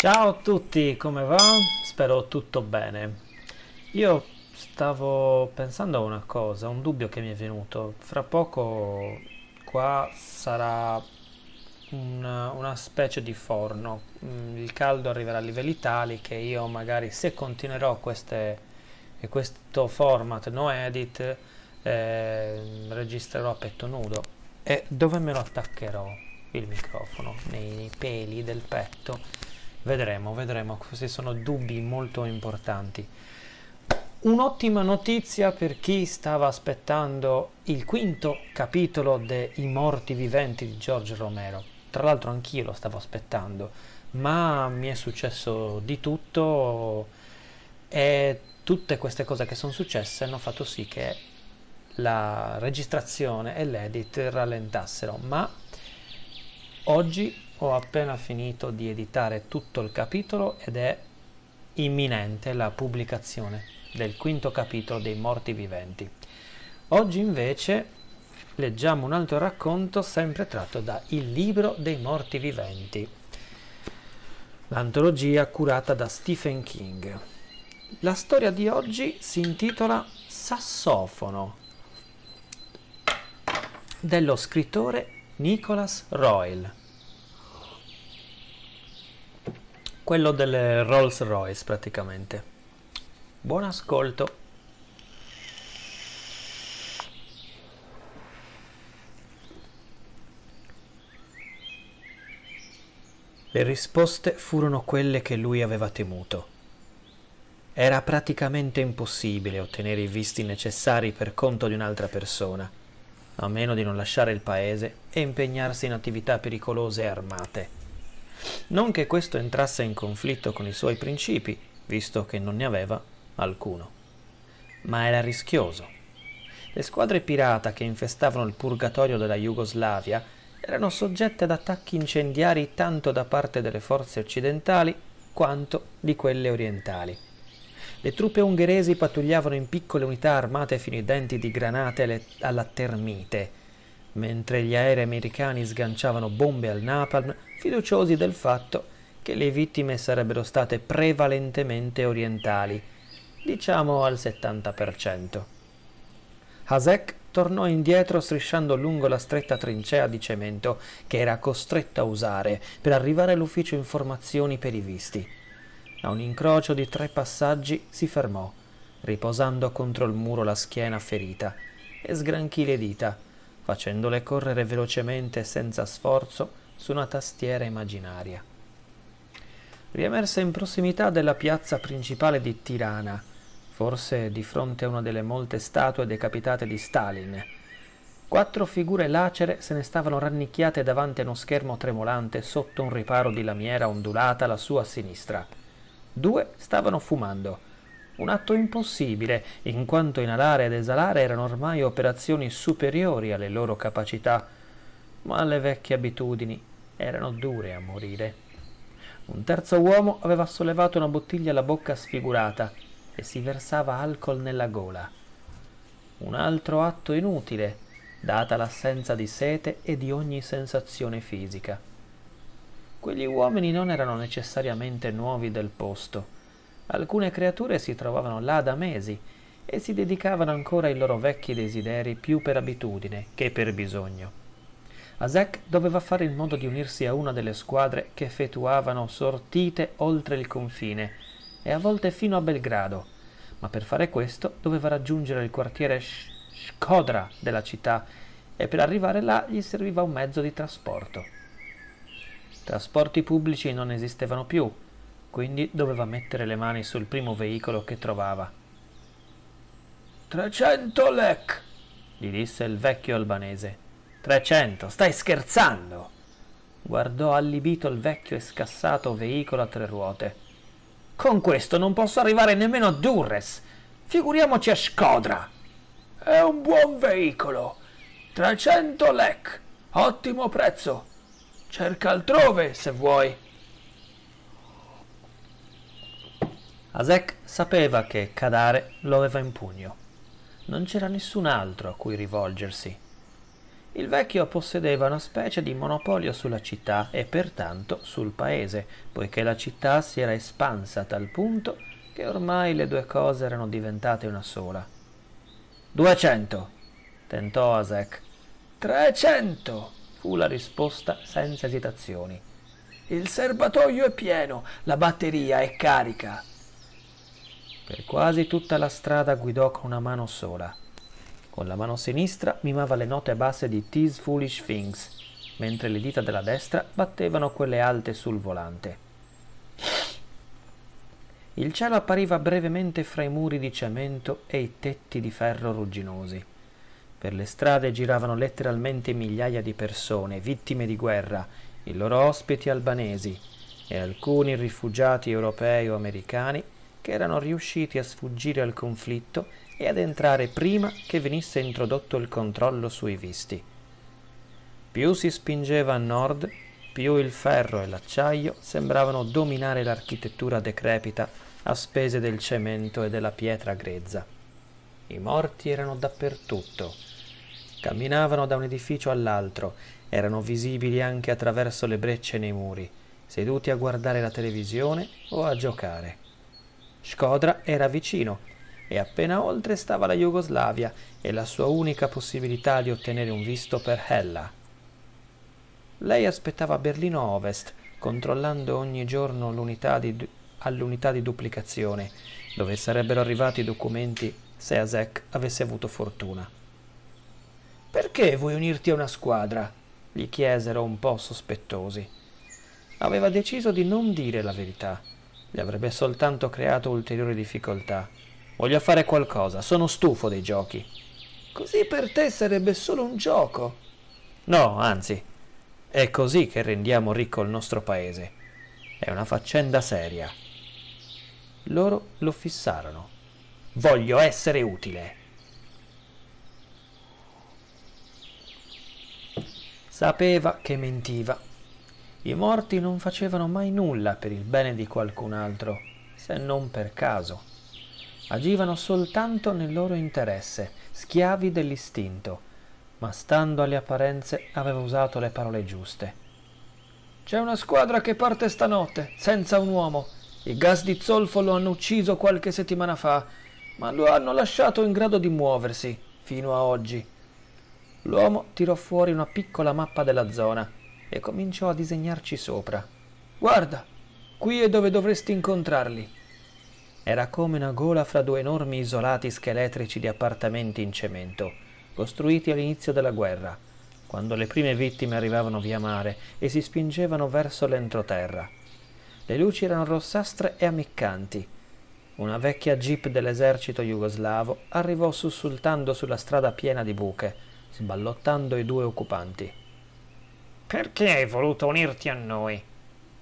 Ciao a tutti, come va? Spero tutto bene. Io stavo pensando a una cosa, un dubbio che mi è venuto. Fra poco qua sarà una, una specie di forno. Mm, il caldo arriverà a livelli tali che io magari se continuerò queste, questo format no edit eh, registrerò a petto nudo. E dove me lo attaccherò il microfono? Nei peli del petto Vedremo, vedremo, questi sono dubbi molto importanti. Un'ottima notizia per chi stava aspettando il quinto capitolo de I morti viventi di George Romero. Tra l'altro anch'io lo stavo aspettando, ma mi è successo di tutto e tutte queste cose che sono successe hanno fatto sì che la registrazione e l'edit rallentassero, ma oggi ho appena finito di editare tutto il capitolo ed è imminente la pubblicazione del quinto capitolo dei Morti Viventi. Oggi invece leggiamo un altro racconto sempre tratto da Il libro dei Morti Viventi, l'antologia curata da Stephen King. La storia di oggi si intitola Sassofono dello scrittore Nicholas Royle quello delle Rolls Royce praticamente. Buon ascolto. Le risposte furono quelle che lui aveva temuto. Era praticamente impossibile ottenere i visti necessari per conto di un'altra persona, a meno di non lasciare il paese e impegnarsi in attività pericolose e armate. Non che questo entrasse in conflitto con i suoi principi, visto che non ne aveva alcuno. Ma era rischioso. Le squadre pirata che infestavano il purgatorio della Jugoslavia erano soggette ad attacchi incendiari tanto da parte delle forze occidentali quanto di quelle orientali. Le truppe ungheresi pattugliavano in piccole unità armate fino ai denti di granate alla termite, mentre gli aerei americani sganciavano bombe al napalm, fiduciosi del fatto che le vittime sarebbero state prevalentemente orientali, diciamo al 70%. Hasek tornò indietro strisciando lungo la stretta trincea di cemento che era costretta a usare per arrivare all'ufficio informazioni per i visti. A un incrocio di tre passaggi si fermò, riposando contro il muro la schiena ferita, e sgranchì le dita facendole correre velocemente senza sforzo su una tastiera immaginaria. Riemerse in prossimità della piazza principale di Tirana, forse di fronte a una delle molte statue decapitate di Stalin. Quattro figure lacere se ne stavano rannicchiate davanti a uno schermo tremolante sotto un riparo di lamiera ondulata alla sua sinistra. Due stavano fumando un atto impossibile, in quanto inalare ed esalare erano ormai operazioni superiori alle loro capacità, ma le vecchie abitudini erano dure a morire. Un terzo uomo aveva sollevato una bottiglia alla bocca sfigurata e si versava alcol nella gola. Un altro atto inutile, data l'assenza di sete e di ogni sensazione fisica. Quegli uomini non erano necessariamente nuovi del posto Alcune creature si trovavano là da mesi e si dedicavano ancora ai loro vecchi desideri più per abitudine che per bisogno. Azek doveva fare in modo di unirsi a una delle squadre che effettuavano sortite oltre il confine e a volte fino a Belgrado, ma per fare questo doveva raggiungere il quartiere Skodra della città e per arrivare là gli serviva un mezzo di trasporto. Trasporti pubblici non esistevano più quindi doveva mettere le mani sul primo veicolo che trovava. 300 lek! gli disse il vecchio albanese. 300, stai scherzando! Guardò allibito il vecchio e scassato veicolo a tre ruote. Con questo non posso arrivare nemmeno a Durres, figuriamoci a Scodra! È un buon veicolo! 300 lek! Ottimo prezzo! Cerca altrove, se vuoi! Asek sapeva che Kadare lo aveva in pugno. Non c'era nessun altro a cui rivolgersi. Il vecchio possedeva una specie di monopolio sulla città e pertanto sul paese, poiché la città si era espansa a tal punto che ormai le due cose erano diventate una sola. Duecento! tentò Asek. Trecento! fu la risposta senza esitazioni. Il serbatoio è pieno, la batteria è carica. Per quasi tutta la strada guidò con una mano sola. Con la mano sinistra mimava le note basse di These Foolish Things, mentre le dita della destra battevano quelle alte sul volante. Il cielo appariva brevemente fra i muri di cemento e i tetti di ferro rugginosi. Per le strade giravano letteralmente migliaia di persone, vittime di guerra, i loro ospiti albanesi e alcuni rifugiati europei o americani che erano riusciti a sfuggire al conflitto e ad entrare prima che venisse introdotto il controllo sui visti. Più si spingeva a nord, più il ferro e l'acciaio sembravano dominare l'architettura decrepita a spese del cemento e della pietra grezza. I morti erano dappertutto. Camminavano da un edificio all'altro, erano visibili anche attraverso le brecce nei muri, seduti a guardare la televisione o a giocare. Skodra era vicino e appena oltre stava la Jugoslavia e la sua unica possibilità di ottenere un visto per Hella. Lei aspettava Berlino Ovest, controllando ogni giorno l'unità di, all'unità di duplicazione, dove sarebbero arrivati i documenti se Azek avesse avuto fortuna. Perché vuoi unirti a una squadra? gli chiesero un po' sospettosi. Aveva deciso di non dire la verità gli avrebbe soltanto creato ulteriori difficoltà. Voglio fare qualcosa, sono stufo dei giochi. Così per te sarebbe solo un gioco. No, anzi, è così che rendiamo ricco il nostro paese. È una faccenda seria. Loro lo fissarono. Voglio essere utile. Sapeva che mentiva i morti non facevano mai nulla per il bene di qualcun altro, se non per caso. Agivano soltanto nel loro interesse, schiavi dell'istinto, ma stando alle apparenze aveva usato le parole giuste. C'è una squadra che parte stanotte, senza un uomo. I gas di zolfo lo hanno ucciso qualche settimana fa, ma lo hanno lasciato in grado di muoversi fino a oggi. L'uomo tirò fuori una piccola mappa della zona e cominciò a disegnarci sopra. Guarda, qui è dove dovresti incontrarli. Era come una gola fra due enormi isolati scheletrici di appartamenti in cemento, costruiti all'inizio della guerra, quando le prime vittime arrivavano via mare e si spingevano verso l'entroterra. Le luci erano rossastre e ammiccanti. Una vecchia jeep dell'esercito jugoslavo arrivò sussultando sulla strada piena di buche, sballottando i due occupanti. Perché hai voluto unirti a noi?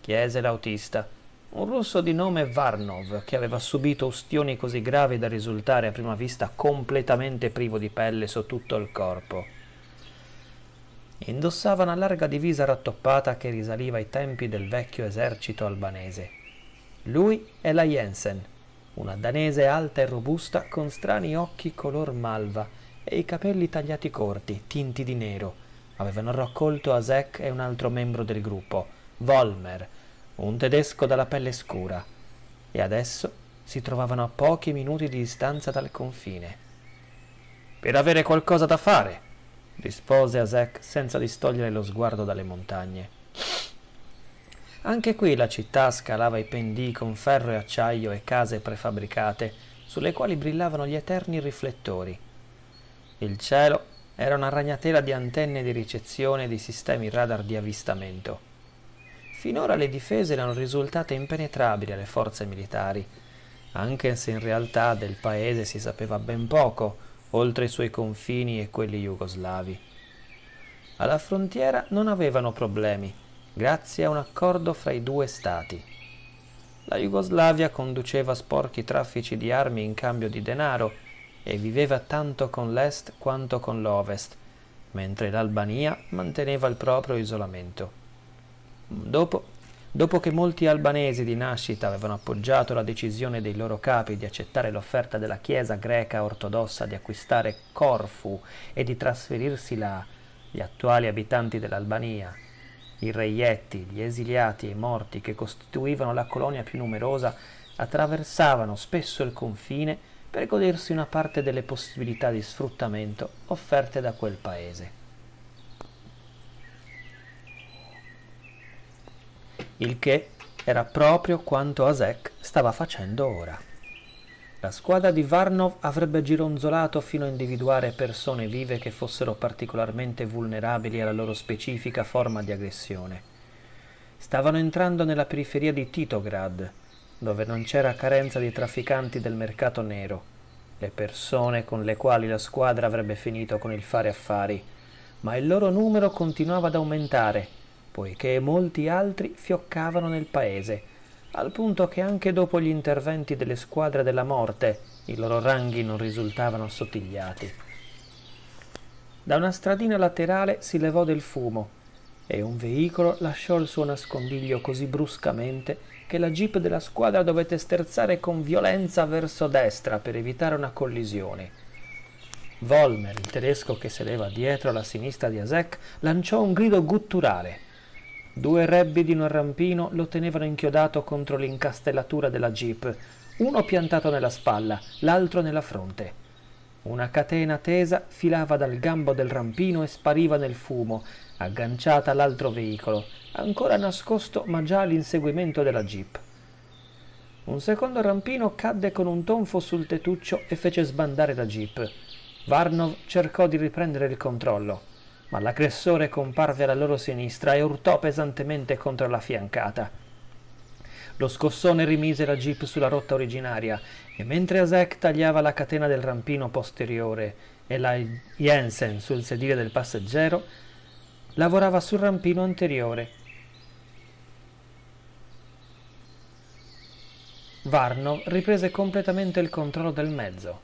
chiese l'autista. Un russo di nome Varnov, che aveva subito ustioni così gravi da risultare a prima vista completamente privo di pelle su tutto il corpo. Indossava una larga divisa rattoppata che risaliva ai tempi del vecchio esercito albanese. Lui è la Jensen, una danese alta e robusta con strani occhi color malva e i capelli tagliati corti, tinti di nero, avevano raccolto Asek e un altro membro del gruppo, Volmer, un tedesco dalla pelle scura, e adesso si trovavano a pochi minuti di distanza dal confine. Per avere qualcosa da fare, rispose Asek senza distogliere lo sguardo dalle montagne. Anche qui la città scalava i pendii con ferro e acciaio e case prefabbricate, sulle quali brillavano gli eterni riflettori. Il cielo era una ragnatela di antenne di ricezione e di sistemi radar di avvistamento. Finora le difese erano risultate impenetrabili alle forze militari, anche se in realtà del paese si sapeva ben poco, oltre i suoi confini e quelli jugoslavi. Alla frontiera non avevano problemi, grazie a un accordo fra i due stati. La Jugoslavia conduceva sporchi traffici di armi in cambio di denaro e viveva tanto con l'est quanto con l'ovest, mentre l'Albania manteneva il proprio isolamento. Dopo, dopo che molti albanesi di nascita avevano appoggiato la decisione dei loro capi di accettare l'offerta della Chiesa greca ortodossa di acquistare Corfu e di trasferirsi là, gli attuali abitanti dell'Albania, i reietti, gli esiliati e i morti che costituivano la colonia più numerosa, attraversavano spesso il confine per godersi una parte delle possibilità di sfruttamento offerte da quel paese. Il che era proprio quanto Asek stava facendo ora. La squadra di Varnov avrebbe gironzolato fino a individuare persone vive che fossero particolarmente vulnerabili alla loro specifica forma di aggressione. Stavano entrando nella periferia di Titograd, dove non c'era carenza di trafficanti del mercato nero, le persone con le quali la squadra avrebbe finito con il fare affari, ma il loro numero continuava ad aumentare, poiché molti altri fioccavano nel paese, al punto che anche dopo gli interventi delle squadre della morte i loro ranghi non risultavano assottigliati. Da una stradina laterale si levò del fumo e un veicolo lasciò il suo nascondiglio così bruscamente che la jeep della squadra dovette sterzare con violenza verso destra per evitare una collisione. Volmer, il tedesco che sedeva dietro alla sinistra di Asek, lanciò un grido gutturale. Due rebbi di un rampino lo tenevano inchiodato contro l'incastellatura della jeep, uno piantato nella spalla, l'altro nella fronte. Una catena tesa filava dal gambo del rampino e spariva nel fumo, agganciata all'altro veicolo, ancora nascosto ma già all'inseguimento della jeep. Un secondo rampino cadde con un tonfo sul tettuccio e fece sbandare la jeep. Varnov cercò di riprendere il controllo, ma l'aggressore comparve alla loro sinistra e urtò pesantemente contro la fiancata. Lo scossone rimise la jeep sulla rotta originaria e mentre Azek tagliava la catena del rampino posteriore e la Jensen sul sedile del passeggero, lavorava sul rampino anteriore. Varno riprese completamente il controllo del mezzo.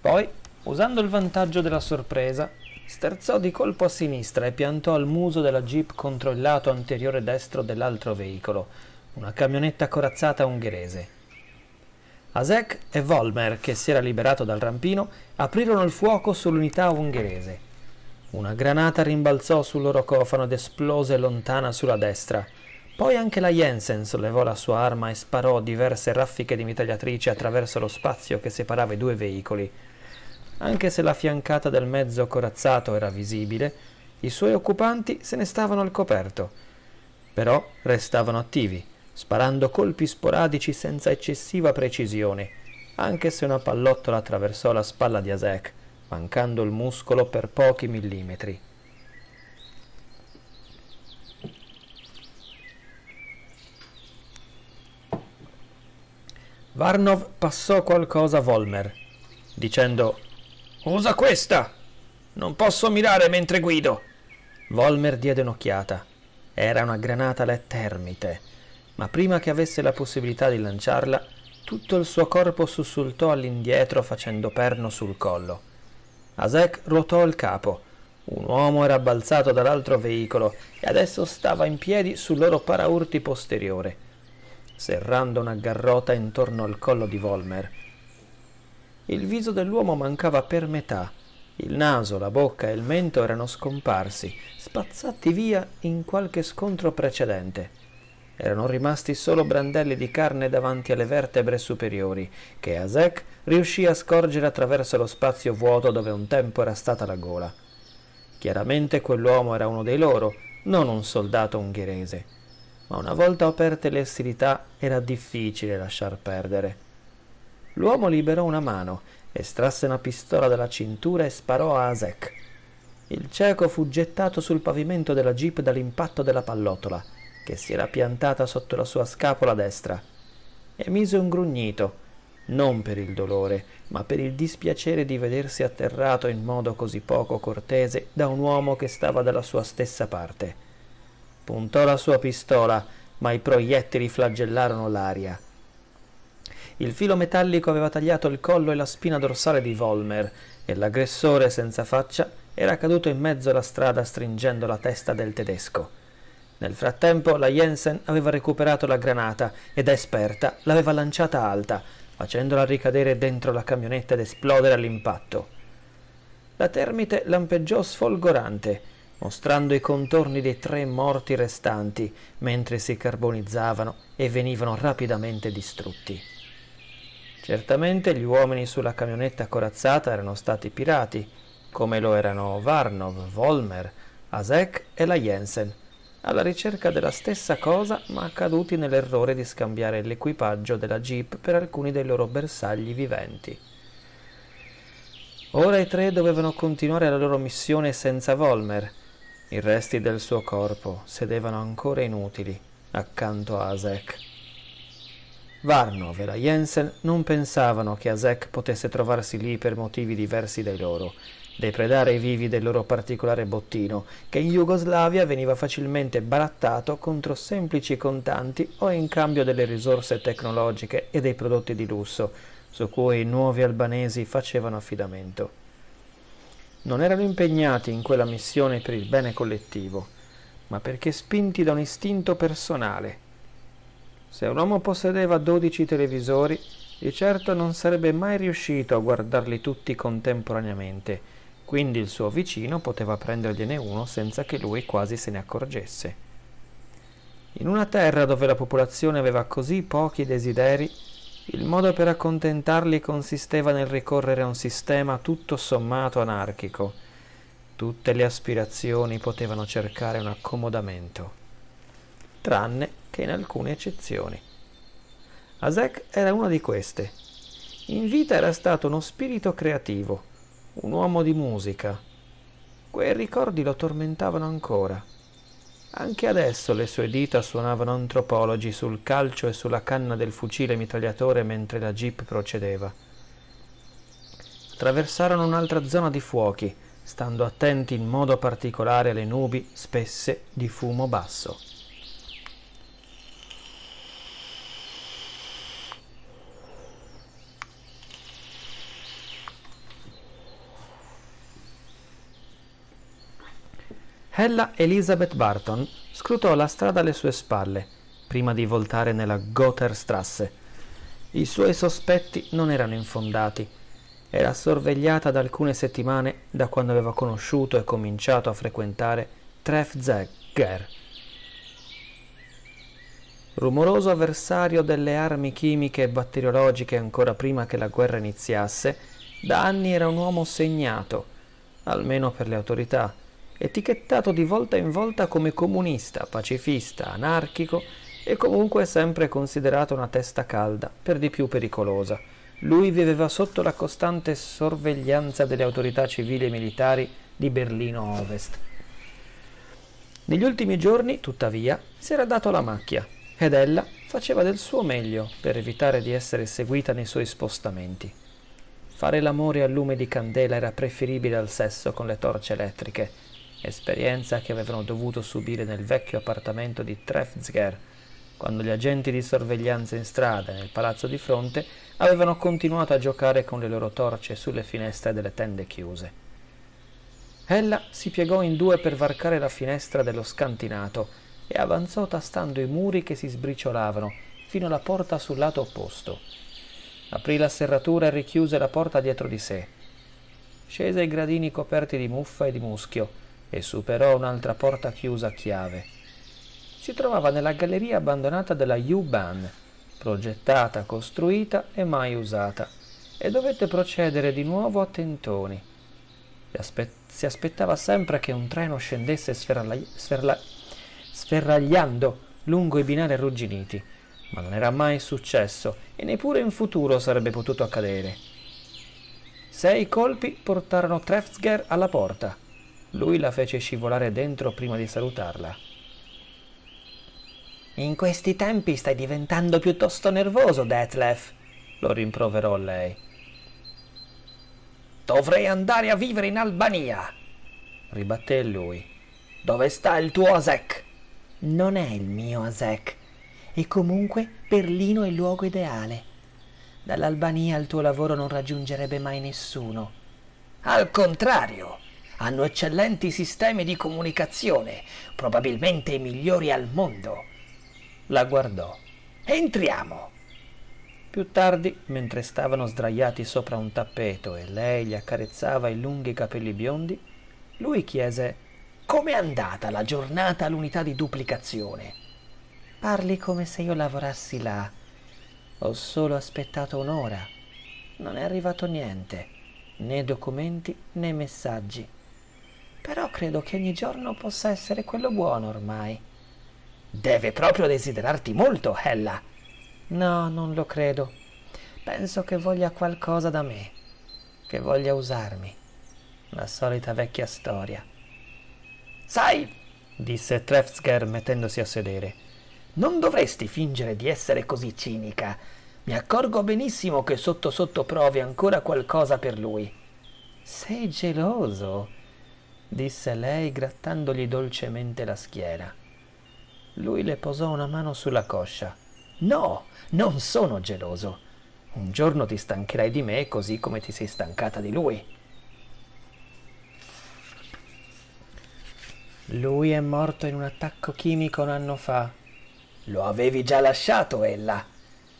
Poi, usando il vantaggio della sorpresa, sterzò di colpo a sinistra e piantò al muso della jeep contro il lato anteriore destro dell'altro veicolo, una camionetta corazzata ungherese. Asek e Volmer, che si era liberato dal rampino, aprirono il fuoco sull'unità ungherese. Una granata rimbalzò sul loro cofano ed esplose lontana sulla destra. Poi anche la Jensen sollevò la sua arma e sparò diverse raffiche di mitragliatrice attraverso lo spazio che separava i due veicoli. Anche se la fiancata del mezzo corazzato era visibile, i suoi occupanti se ne stavano al coperto. Però restavano attivi, sparando colpi sporadici senza eccessiva precisione, anche se una pallottola attraversò la spalla di Azek mancando il muscolo per pochi millimetri. Varnov passò qualcosa a Volmer, dicendo Usa questa! Non posso mirare mentre guido! Volmer diede un'occhiata. Era una granata lettermite, ma prima che avesse la possibilità di lanciarla, tutto il suo corpo sussultò all'indietro facendo perno sul collo. Asek ruotò il capo. Un uomo era balzato dall'altro veicolo e adesso stava in piedi sul loro paraurti posteriore, serrando una garrota intorno al collo di Volmer. Il viso dell'uomo mancava per metà. Il naso, la bocca e il mento erano scomparsi, spazzati via in qualche scontro precedente erano rimasti solo brandelli di carne davanti alle vertebre superiori, che Azek riuscì a scorgere attraverso lo spazio vuoto dove un tempo era stata la gola. Chiaramente quell'uomo era uno dei loro, non un soldato ungherese. Ma una volta aperte le ostilità era difficile lasciar perdere. L'uomo liberò una mano, estrasse una pistola dalla cintura e sparò a Azek. Il cieco fu gettato sul pavimento della jeep dall'impatto della pallottola che si era piantata sotto la sua scapola destra, e mise un grugnito, non per il dolore, ma per il dispiacere di vedersi atterrato in modo così poco cortese da un uomo che stava dalla sua stessa parte. Puntò la sua pistola, ma i proiettili flagellarono l'aria. Il filo metallico aveva tagliato il collo e la spina dorsale di Volmer, e l'aggressore senza faccia era caduto in mezzo alla strada stringendo la testa del tedesco. Nel frattempo la Jensen aveva recuperato la granata e da esperta l'aveva lanciata alta, facendola ricadere dentro la camionetta ed esplodere all'impatto. La termite lampeggiò sfolgorante, mostrando i contorni dei tre morti restanti, mentre si carbonizzavano e venivano rapidamente distrutti. Certamente gli uomini sulla camionetta corazzata erano stati pirati, come lo erano Varnov, Volmer, Asek e la Jensen, alla ricerca della stessa cosa ma caduti nell'errore di scambiare l'equipaggio della jeep per alcuni dei loro bersagli viventi. Ora i tre dovevano continuare la loro missione senza Volmer. I resti del suo corpo sedevano ancora inutili accanto a Asek. Varnov e la Jensen non pensavano che Asek potesse trovarsi lì per motivi diversi dai loro depredare i vivi del loro particolare bottino, che in Jugoslavia veniva facilmente barattato contro semplici contanti o in cambio delle risorse tecnologiche e dei prodotti di lusso, su cui i nuovi albanesi facevano affidamento. Non erano impegnati in quella missione per il bene collettivo, ma perché spinti da un istinto personale. Se un uomo possedeva 12 televisori, di certo non sarebbe mai riuscito a guardarli tutti contemporaneamente, quindi il suo vicino poteva prendergliene uno senza che lui quasi se ne accorgesse. In una terra dove la popolazione aveva così pochi desideri, il modo per accontentarli consisteva nel ricorrere a un sistema tutto sommato anarchico. Tutte le aspirazioni potevano cercare un accomodamento, tranne che in alcune eccezioni. Azek era una di queste. In vita era stato uno spirito creativo, un uomo di musica. Quei ricordi lo tormentavano ancora. Anche adesso le sue dita suonavano antropologi sul calcio e sulla canna del fucile mitragliatore mentre la jeep procedeva. Attraversarono un'altra zona di fuochi, stando attenti in modo particolare alle nubi spesse di fumo basso. Hella Elizabeth Barton scrutò la strada alle sue spalle, prima di voltare nella Gotherstrasse. I suoi sospetti non erano infondati. Era sorvegliata da alcune settimane da quando aveva conosciuto e cominciato a frequentare Treff Zegger, rumoroso avversario delle armi chimiche e batteriologiche ancora prima che la guerra iniziasse, da anni era un uomo segnato, almeno per le autorità etichettato di volta in volta come comunista, pacifista, anarchico e comunque sempre considerato una testa calda, per di più pericolosa. Lui viveva sotto la costante sorveglianza delle autorità civili e militari di Berlino Ovest. Negli ultimi giorni, tuttavia, si era dato la macchia ed ella faceva del suo meglio per evitare di essere seguita nei suoi spostamenti. Fare l'amore a lume di candela era preferibile al sesso con le torce elettriche esperienza che avevano dovuto subire nel vecchio appartamento di Trefzger, quando gli agenti di sorveglianza in strada nel palazzo di fronte avevano continuato a giocare con le loro torce sulle finestre delle tende chiuse. Ella si piegò in due per varcare la finestra dello scantinato e avanzò tastando i muri che si sbriciolavano fino alla porta sul lato opposto. Aprì la serratura e richiuse la porta dietro di sé. Scese i gradini coperti di muffa e di muschio e superò un'altra porta chiusa a chiave. Si trovava nella galleria abbandonata della U-Bahn, progettata, costruita e mai usata, e dovette procedere di nuovo a tentoni. Si aspettava sempre che un treno scendesse sferragli- sferla- sferragliando lungo i binari arrugginiti, ma non era mai successo e neppure in futuro sarebbe potuto accadere. Sei colpi portarono Trefzger alla porta lui la fece scivolare dentro prima di salutarla. In questi tempi stai diventando piuttosto nervoso, Detlef, lo rimproverò lei. Dovrei andare a vivere in Albania, ribatté lui. Dove sta il tuo Osek? Non è il mio Osek, e comunque Berlino è il luogo ideale. Dall'Albania il tuo lavoro non raggiungerebbe mai nessuno. Al contrario, hanno eccellenti sistemi di comunicazione, probabilmente i migliori al mondo. La guardò. Entriamo. Più tardi, mentre stavano sdraiati sopra un tappeto e lei gli accarezzava i lunghi capelli biondi, lui chiese Com'è andata la giornata all'unità di duplicazione? Parli come se io lavorassi là. Ho solo aspettato un'ora. Non è arrivato niente, né documenti né messaggi però credo che ogni giorno possa essere quello buono ormai. Deve proprio desiderarti molto, Ella. No, non lo credo. Penso che voglia qualcosa da me, che voglia usarmi. La solita vecchia storia. Sai, disse Trefsker mettendosi a sedere, non dovresti fingere di essere così cinica. Mi accorgo benissimo che sotto sotto provi ancora qualcosa per lui. Sei geloso, disse lei grattandogli dolcemente la schiena. Lui le posò una mano sulla coscia. No, non sono geloso. Un giorno ti stancherai di me così come ti sei stancata di lui. Lui è morto in un attacco chimico un anno fa. Lo avevi già lasciato, ella.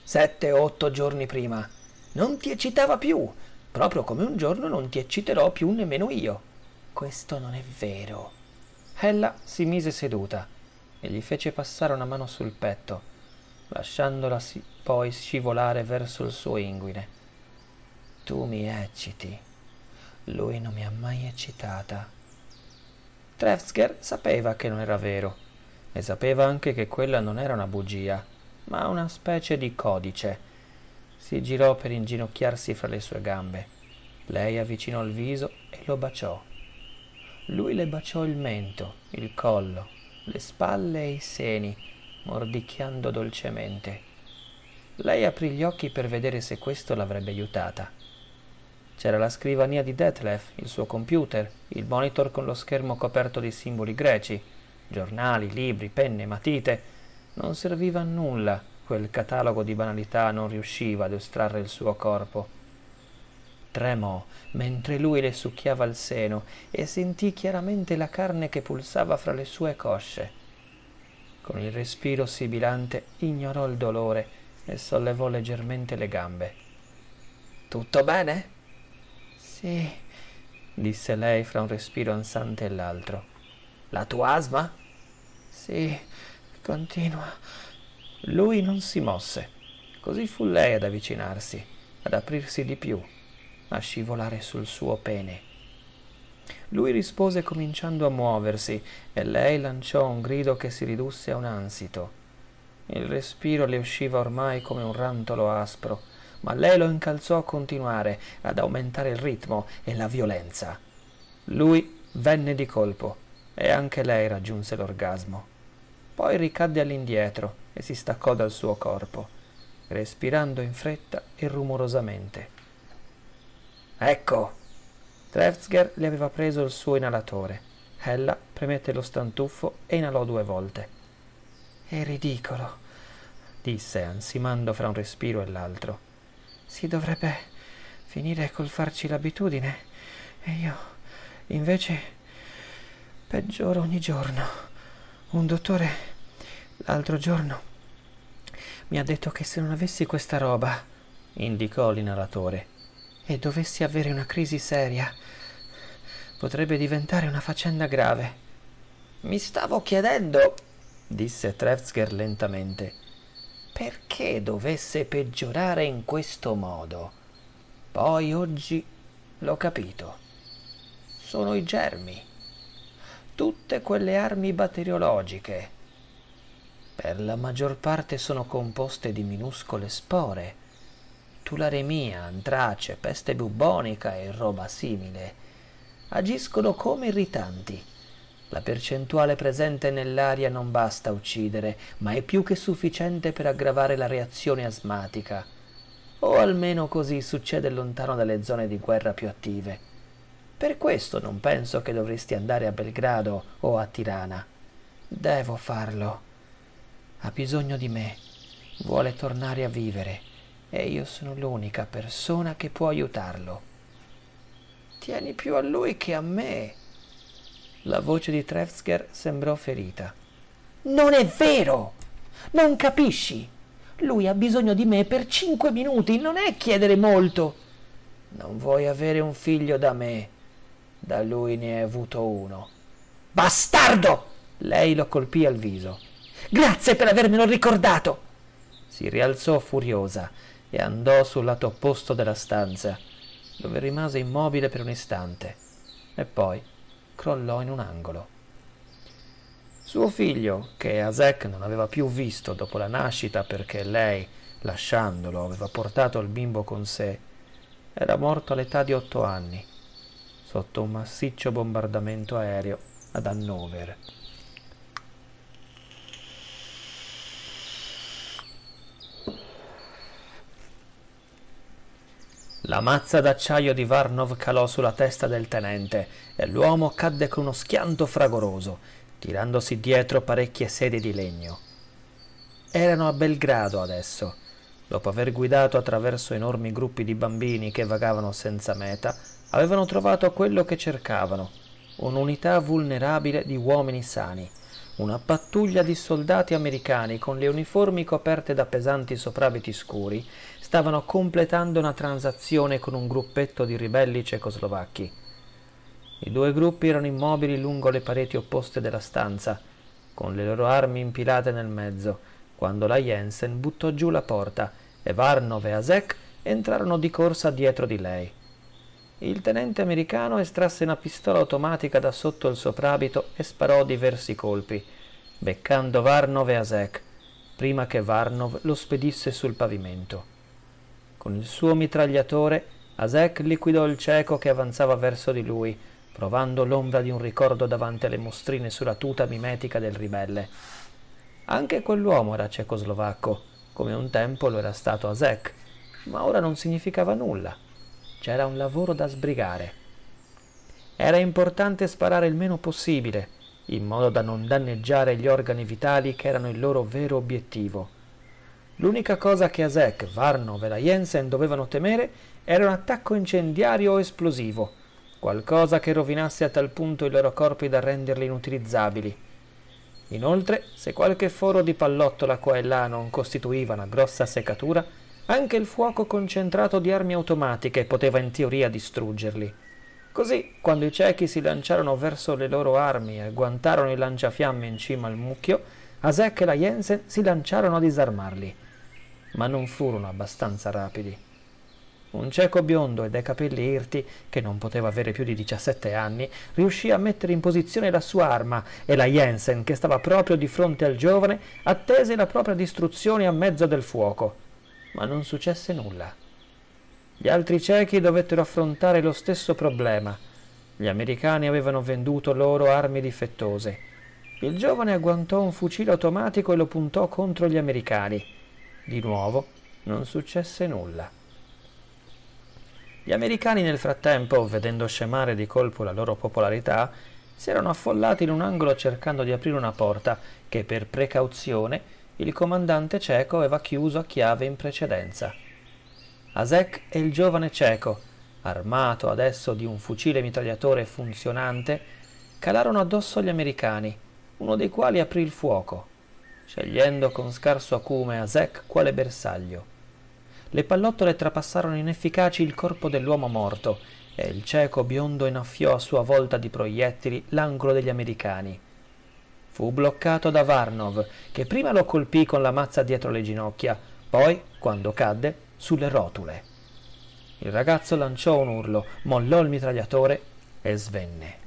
Sette o otto giorni prima. Non ti eccitava più, proprio come un giorno non ti ecciterò più nemmeno io. Questo non è vero. Ella si mise seduta e gli fece passare una mano sul petto, lasciandola si- poi scivolare verso il suo inguine. Tu mi ecciti. Lui non mi ha mai eccitata. Trefsker sapeva che non era vero e sapeva anche che quella non era una bugia, ma una specie di codice. Si girò per inginocchiarsi fra le sue gambe. Lei avvicinò il viso e lo baciò. Lui le baciò il mento, il collo, le spalle e i seni, mordicchiando dolcemente. Lei aprì gli occhi per vedere se questo l'avrebbe aiutata. C'era la scrivania di Detlef, il suo computer, il monitor con lo schermo coperto di simboli greci, giornali, libri, penne, matite. Non serviva a nulla, quel catalogo di banalità non riusciva ad estrarre il suo corpo tremò mentre lui le succhiava il seno e sentì chiaramente la carne che pulsava fra le sue cosce. Con il respiro sibilante ignorò il dolore e sollevò leggermente le gambe. Tutto bene? Sì, disse lei fra un respiro ansante e l'altro. La tua asma? Sì, continua. Lui non si mosse. Così fu lei ad avvicinarsi, ad aprirsi di più a scivolare sul suo pene. Lui rispose cominciando a muoversi e lei lanciò un grido che si ridusse a un ansito. Il respiro le usciva ormai come un rantolo aspro, ma lei lo incalzò a continuare, ad aumentare il ritmo e la violenza. Lui venne di colpo e anche lei raggiunse l'orgasmo. Poi ricadde all'indietro e si staccò dal suo corpo, respirando in fretta e rumorosamente. Ecco. Trefzger le aveva preso il suo inalatore. Ella premette lo stantuffo e inalò due volte. È ridicolo, disse, ansimando fra un respiro e l'altro. Si dovrebbe finire col farci l'abitudine. E io, invece, peggioro ogni giorno. Un dottore, l'altro giorno, mi ha detto che se non avessi questa roba, indicò l'inalatore, e dovessi avere una crisi seria, potrebbe diventare una faccenda grave. Mi stavo chiedendo, disse Trefzger lentamente, perché dovesse peggiorare in questo modo. Poi oggi l'ho capito. Sono i germi. Tutte quelle armi batteriologiche. Per la maggior parte sono composte di minuscole spore tularemia, antrace, peste bubbonica e roba simile, agiscono come irritanti. La percentuale presente nell'aria non basta a uccidere, ma è più che sufficiente per aggravare la reazione asmatica. O almeno così succede lontano dalle zone di guerra più attive. Per questo non penso che dovresti andare a Belgrado o a Tirana. Devo farlo. Ha bisogno di me. Vuole tornare a vivere e io sono l'unica persona che può aiutarlo. Tieni più a lui che a me. La voce di Trefsker sembrò ferita. Non è vero! Non capisci! Lui ha bisogno di me per cinque minuti, non è chiedere molto. Non vuoi avere un figlio da me. Da lui ne hai avuto uno. Bastardo! Lei lo colpì al viso. Grazie per avermelo ricordato! Si rialzò furiosa e andò sul lato opposto della stanza, dove rimase immobile per un istante e poi crollò in un angolo. Suo figlio, che Asek non aveva più visto dopo la nascita perché lei, lasciandolo, aveva portato il bimbo con sé, era morto all'età di otto anni, sotto un massiccio bombardamento aereo ad Hannover. La mazza d'acciaio di Varnov calò sulla testa del tenente e l'uomo cadde con uno schianto fragoroso, tirandosi dietro parecchie sedie di legno. Erano a Belgrado adesso. Dopo aver guidato attraverso enormi gruppi di bambini che vagavano senza meta, avevano trovato quello che cercavano, un'unità vulnerabile di uomini sani, una pattuglia di soldati americani con le uniformi coperte da pesanti soprabiti scuri stavano completando una transazione con un gruppetto di ribelli cecoslovacchi. I due gruppi erano immobili lungo le pareti opposte della stanza, con le loro armi impilate nel mezzo, quando la Jensen buttò giù la porta e Varnov e Asek entrarono di corsa dietro di lei. Il tenente americano estrasse una pistola automatica da sotto il soprabito e sparò diversi colpi, beccando Varnov e Asek, prima che Varnov lo spedisse sul pavimento. Con il suo mitragliatore, Asek liquidò il cieco che avanzava verso di lui, provando l'ombra di un ricordo davanti alle mostrine sulla tuta mimetica del ribelle. Anche quell'uomo era cecoslovacco, come un tempo lo era stato Asek, ma ora non significava nulla. C'era un lavoro da sbrigare. Era importante sparare il meno possibile, in modo da non danneggiare gli organi vitali che erano il loro vero obiettivo. L'unica cosa che Asek, Varnov e la Jensen dovevano temere era un attacco incendiario o esplosivo, qualcosa che rovinasse a tal punto i loro corpi da renderli inutilizzabili. Inoltre, se qualche foro di pallottola qua e là non costituiva una grossa seccatura, anche il fuoco concentrato di armi automatiche poteva in teoria distruggerli. Così, quando i ciechi si lanciarono verso le loro armi e guantarono i lanciafiamme in cima al mucchio, Asek e la Jensen si lanciarono a disarmarli ma non furono abbastanza rapidi. Un cieco biondo e dai capelli irti, che non poteva avere più di 17 anni, riuscì a mettere in posizione la sua arma e la Jensen, che stava proprio di fronte al giovane, attese la propria distruzione a mezzo del fuoco. Ma non successe nulla. Gli altri ciechi dovettero affrontare lo stesso problema. Gli americani avevano venduto loro armi difettose. Il giovane agguantò un fucile automatico e lo puntò contro gli americani. Di nuovo non successe nulla. Gli americani nel frattempo, vedendo scemare di colpo la loro popolarità, si erano affollati in un angolo cercando di aprire una porta che per precauzione il comandante cieco aveva chiuso a chiave in precedenza. Asek e il giovane cieco, armato adesso di un fucile mitragliatore funzionante, calarono addosso agli americani, uno dei quali aprì il fuoco scegliendo con scarso acume Asek quale bersaglio. Le pallottole trapassarono inefficaci il corpo dell'uomo morto e il cieco biondo inaffiò a sua volta di proiettili l'angolo degli americani. Fu bloccato da Varnov, che prima lo colpì con la mazza dietro le ginocchia, poi, quando cadde, sulle rotule. Il ragazzo lanciò un urlo, mollò il mitragliatore e svenne.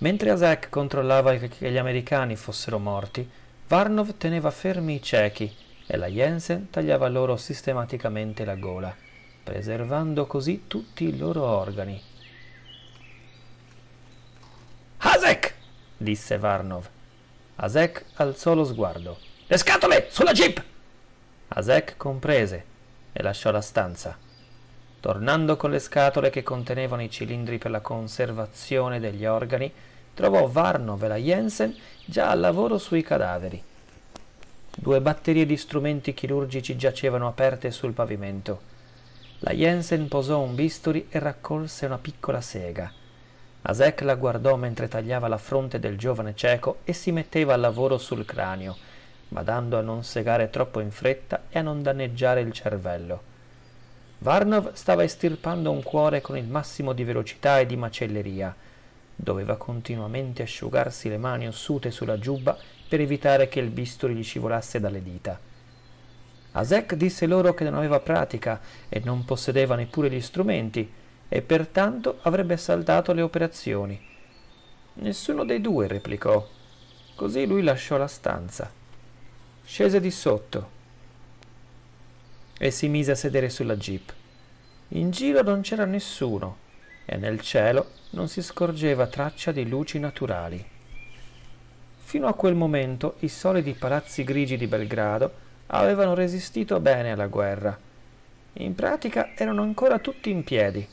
Mentre Azek controllava che gli americani fossero morti, Varnov teneva fermi i ciechi e la Jensen tagliava loro sistematicamente la gola, preservando così tutti i loro organi. Azek! disse Varnov. Azek alzò lo sguardo. Le scatole! Sulla jeep! Azek comprese e lasciò la stanza. Tornando con le scatole che contenevano i cilindri per la conservazione degli organi, trovò Varnov e la Jensen già al lavoro sui cadaveri. Due batterie di strumenti chirurgici giacevano aperte sul pavimento. La Jensen posò un bisturi e raccolse una piccola sega. Asek la guardò mentre tagliava la fronte del giovane cieco e si metteva al lavoro sul cranio, badando a non segare troppo in fretta e a non danneggiare il cervello. Varnov stava estirpando un cuore con il massimo di velocità e di macelleria. Doveva continuamente asciugarsi le mani ossute sulla giubba per evitare che il bisturi gli scivolasse dalle dita. Asek disse loro che non aveva pratica e non possedeva neppure gli strumenti e pertanto avrebbe saldato le operazioni. Nessuno dei due replicò. Così lui lasciò la stanza. Scese di sotto e si mise a sedere sulla jeep. In giro non c'era nessuno e nel cielo non si scorgeva traccia di luci naturali. Fino a quel momento i solidi palazzi grigi di Belgrado avevano resistito bene alla guerra. In pratica erano ancora tutti in piedi.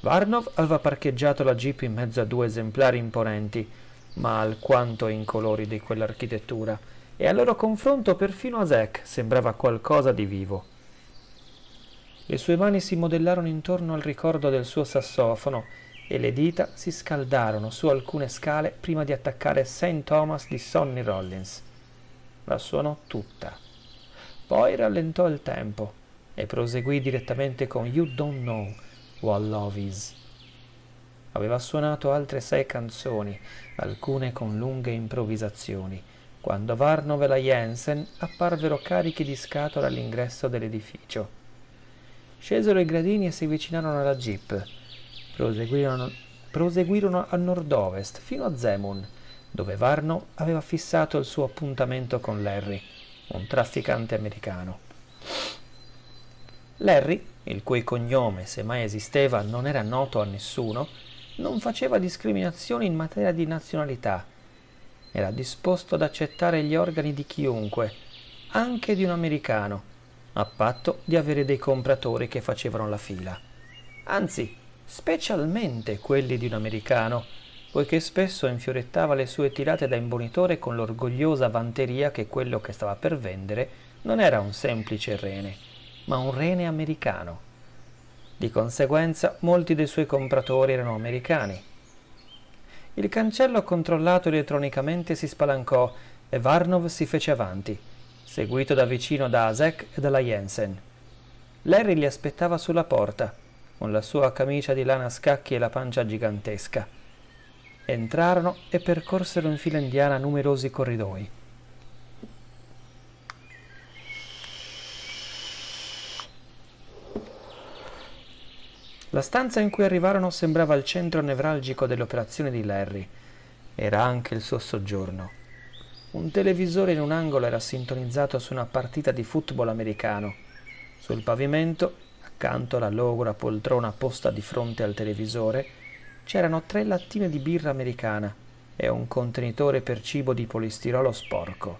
Varnov aveva parcheggiato la jeep in mezzo a due esemplari imponenti, ma alquanto incolori di quell'architettura, e al loro confronto perfino Azek sembrava qualcosa di vivo. Le sue mani si modellarono intorno al ricordo del suo sassofono e le dita si scaldarono su alcune scale prima di attaccare St. Thomas di Sonny Rollins. La suonò tutta. Poi rallentò il tempo e proseguì direttamente con You Don't Know What Love Is. Aveva suonato altre sei canzoni, alcune con lunghe improvvisazioni, quando Varnov e la Jensen apparvero carichi di scatola all'ingresso dell'edificio. Scesero i gradini e si avvicinarono alla jeep. Proseguirono, proseguirono a nord-ovest fino a Zemun, dove Varno aveva fissato il suo appuntamento con Larry, un trafficante americano. Larry, il cui cognome, se mai esisteva, non era noto a nessuno, non faceva discriminazioni in materia di nazionalità. Era disposto ad accettare gli organi di chiunque, anche di un americano, a patto di avere dei compratori che facevano la fila. Anzi, specialmente quelli di un americano, poiché spesso infiorettava le sue tirate da imbonitore con l'orgogliosa vanteria che quello che stava per vendere non era un semplice rene, ma un rene americano. Di conseguenza molti dei suoi compratori erano americani. Il cancello controllato elettronicamente si spalancò e Varnov si fece avanti seguito da vicino da Asek e dalla Jensen. Larry li aspettava sulla porta, con la sua camicia di lana a scacchi e la pancia gigantesca. Entrarono e percorsero in fila indiana numerosi corridoi. La stanza in cui arrivarono sembrava il centro nevralgico delle operazioni di Larry. Era anche il suo soggiorno. Un televisore in un angolo era sintonizzato su una partita di football americano. Sul pavimento, accanto alla logora poltrona posta di fronte al televisore, c'erano tre lattine di birra americana e un contenitore per cibo di polistirolo sporco.